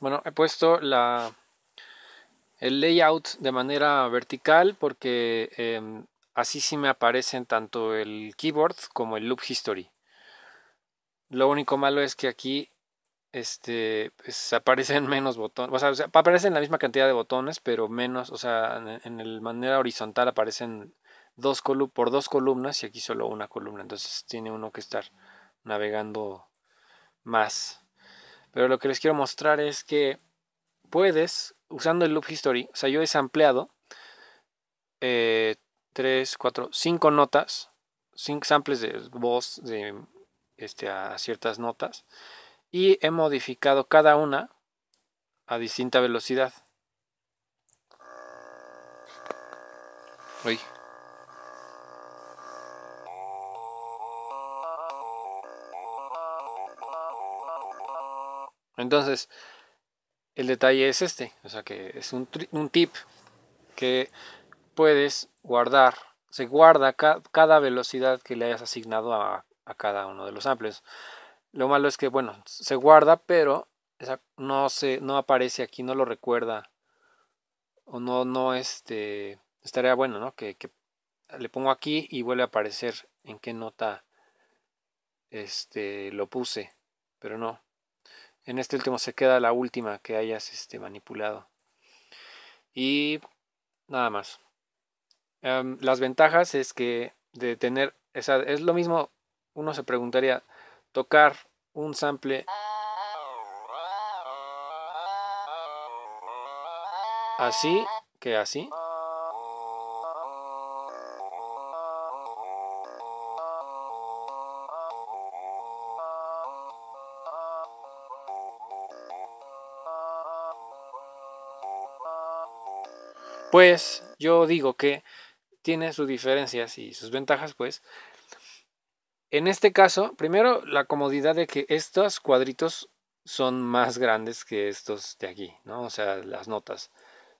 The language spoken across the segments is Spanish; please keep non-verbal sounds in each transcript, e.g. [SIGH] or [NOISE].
Bueno, he puesto el layout de manera vertical porque em, así sí me aparecen tanto el keyboard como el loop history. Lo único malo es que aquí este, pues, aparecen [LAUGHS] menos botones, o sea, aparecen la misma cantidad de botones, pero menos, o sea, en, el manera horizontal aparecen dos por dos columnas y aquí solo una columna, entonces tiene uno que estar navegando más. Pero lo que les quiero mostrar es que puedes, usando el loop history, o sea, yo he sampleado 3, 4, 5 notas, 5 samples de voz de, este, a ciertas notas, y he modificado cada una a distinta velocidad. Oye. Entonces, el detalle es este, o sea que es un, tip que puedes guardar, se guarda cada velocidad que le hayas asignado a, cada uno de los amplios, Lo malo es que, bueno, se guarda, pero no, se, no aparece aquí, no lo recuerda. O no, no, este, estaría bueno, ¿no? Que, que le pongo aquí y vuelve a aparecer en qué nota este, lo puse, pero no. En este último se queda la última que hayas este, manipulado. Y nada más. Em, las ventajas es que de tener, esa es lo mismo, uno se preguntaría, tocar un sample así que así. Pues yo digo que tiene sus diferencias y sus ventajas, pues. En este caso, primero la comodidad de que estos cuadritos son más grandes que estos de aquí, ¿no? O sea, las notas.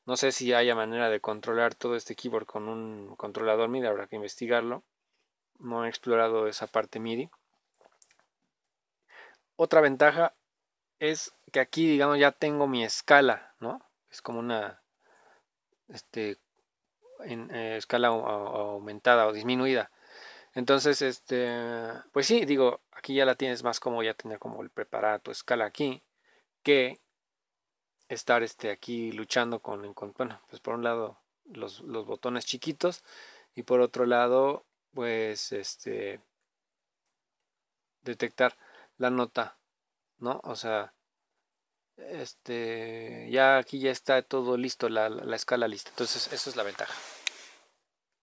No sé si haya manera de controlar todo este keyboard con un controlador MIDI, habrá que investigarlo. No he explorado esa parte MIDI. Otra ventaja es que aquí, digamos, ya tengo mi escala, ¿no? Es como una este, en eh, escala aumentada o disminuida. Entonces, este, pues sí, digo, aquí ya la tienes más como ya tener como el preparada tu escala aquí que estar este, aquí luchando con, bueno, pues por un lado los, los, botones chiquitos y por otro lado, pues este, detectar la nota, ¿no? O sea, este, ya aquí ya está todo listo, la, la escala lista. Entonces, eso es la ventaja.